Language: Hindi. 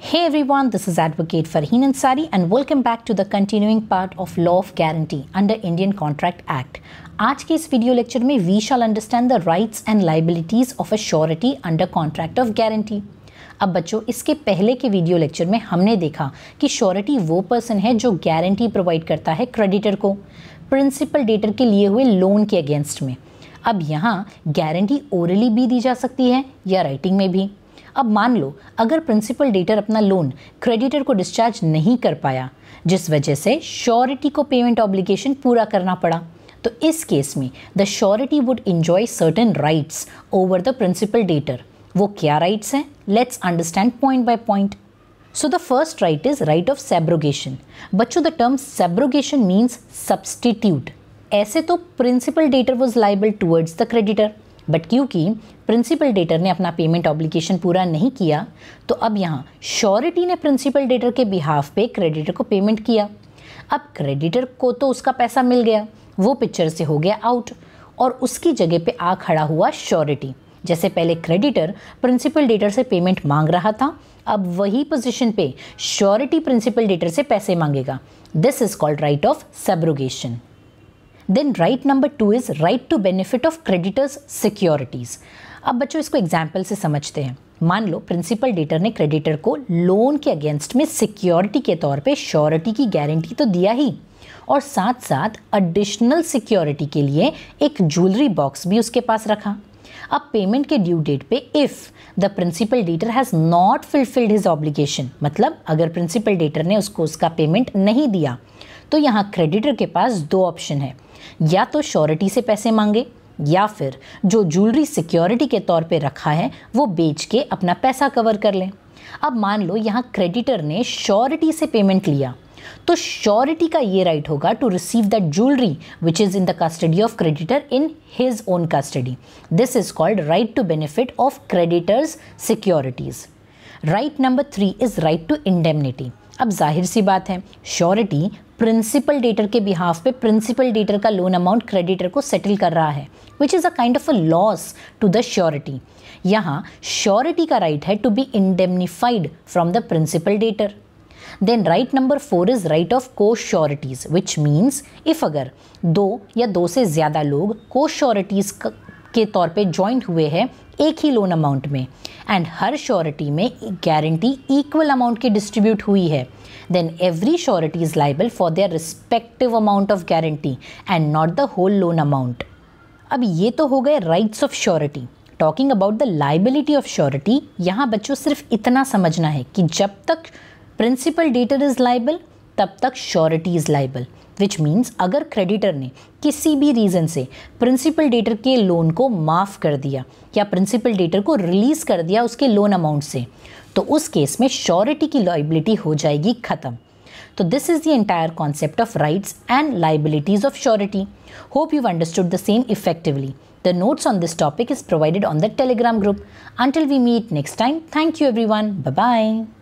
Hey everyone, this is Advocate Farheen Ansari and welcome back to the continuing part of Law of Guarantee under Indian Contract Act. आज के इस वीडियो लेक्चर में we shall understand the rights and liabilities of a surety under contract of guarantee अब बच्चों इसके पहले के वीडियो लेक्चर में हमने देखा कि श्योरिटी वो पर्सन है जो गारंटी प्रोवाइड करता है क्रेडिटर को प्रिंसिपल डेटर के लिए हुए लोन के अगेंस्ट में अब यहाँ गारंटी ओरली भी दी जा सकती है या राइटिंग में भी अब मान लो अगर प्रिंसिपल डेटर अपना लोन क्रेडिटर को डिस्चार्ज नहीं कर पाया जिस वजह से श्योरिटी को पेमेंट ऑब्लिगेशन पूरा करना पड़ा तो इस केस में the surety would enjoy certain rights over the principal debtor वो क्या राइट्स हैं let's understand point by point so the first right is right of subrogation बच्चों the term subrogation means substitute. ऐसे तो principal debtor was liable towards the creditor but क्योंकि प्रिंसिपल डेटर ने अपना पेमेंट ऑब्लिगेशन पूरा नहीं किया तो अब यहाँ श्योरिटी ने प्रिंसिपल डेटर के बिहाफ पे क्रेडिटर को पेमेंट किया अब क्रेडिटर को तो उसका पैसा मिल गया वो पिक्चर से हो गया आउट और उसकी जगह पे आ खड़ा हुआ श्योरिटी जैसे पहले क्रेडिटर प्रिंसिपल डेटर से पेमेंट मांग रहा था अब वही पोजीशन पे श्योरिटी प्रिंसिपल डेटर से पैसे मांगेगा this is called right of subrogation then right number two is right to benefit of creditors securities अब बच्चों इसको एग्जाम्पल से समझते हैं मान लो प्रिंसिपल डेटर ने क्रेडिटर को लोन के अगेंस्ट में सिक्योरिटी के तौर पे श्योरिटी की गारंटी तो दिया ही और साथ साथ एडिशनल सिक्योरिटी के लिए एक ज्वेलरी बॉक्स भी उसके पास रखा अब पेमेंट के ड्यू डेट पे if the principal debtor has not fulfilled his obligation मतलब अगर प्रिंसिपल डेटर ने उसको उसका पेमेंट नहीं दिया तो यहाँ क्रेडिटर के पास दो ऑप्शन है या तो श्योरिटी से पैसे मांगे या फिर जो ज्वेलरी सिक्योरिटी के तौर पे रखा है वो बेच के अपना पैसा कवर कर लें अब मान लो यहाँ क्रेडिटर ने श्योरिटी से पेमेंट लिया तो श्योरिटी का ये राइट होगा to receive that jewellery which is in the custody of creditor in his own custody this is called right to benefit of creditors securities right number three is right to indemnity अब जाहिर सी बात है श्योरिटी प्रिंसिपल डेटर के बिहाफ पे प्रिंसिपल डेटर का लोन अमाउंट क्रेडिटर को सेटल कर रहा है which is a kind of a loss to the surety यहाँ श्योरिटी का राइट right है to be indemnified from the principal debtor then right number four is right of co-sureties which means if अगर दो या दो से ज़्यादा लोग को श्योरिटीज़ के तौर पे ज्वाइंट हुए हैं एक ही लोन अमाउंट में एंड हर श्योरिटी में गारंटी इक्वल अमाउंट की डिस्ट्रीब्यूट हुई है then every surety is liable for their respective amount of guarantee and not the whole loan amount अब ये तो हो गए rights of surety talking about the liability of surety यहाँ बच्चों सिर्फ इतना समझना है कि जब तक प्रिंसिपल डेटर इज़ लाइबल तब तक surety is liable which means अगर क्रेडिटर ने किसी भी रीज़न से प्रिंसिपल डेटर के लोन को माफ़ कर दिया या प्रिंसिपल डेटर को रिलीज़ कर दिया उसके लोन अमाउंट से तो उस केस में श्योरिटी की लाइबिलिटी हो जाएगी ख़त्म तो this is the entire concept of rights and liabilities of surety hope you understood the same effectively the notes on this topic is provided on the Telegram group until we meet next time thank you everyone bye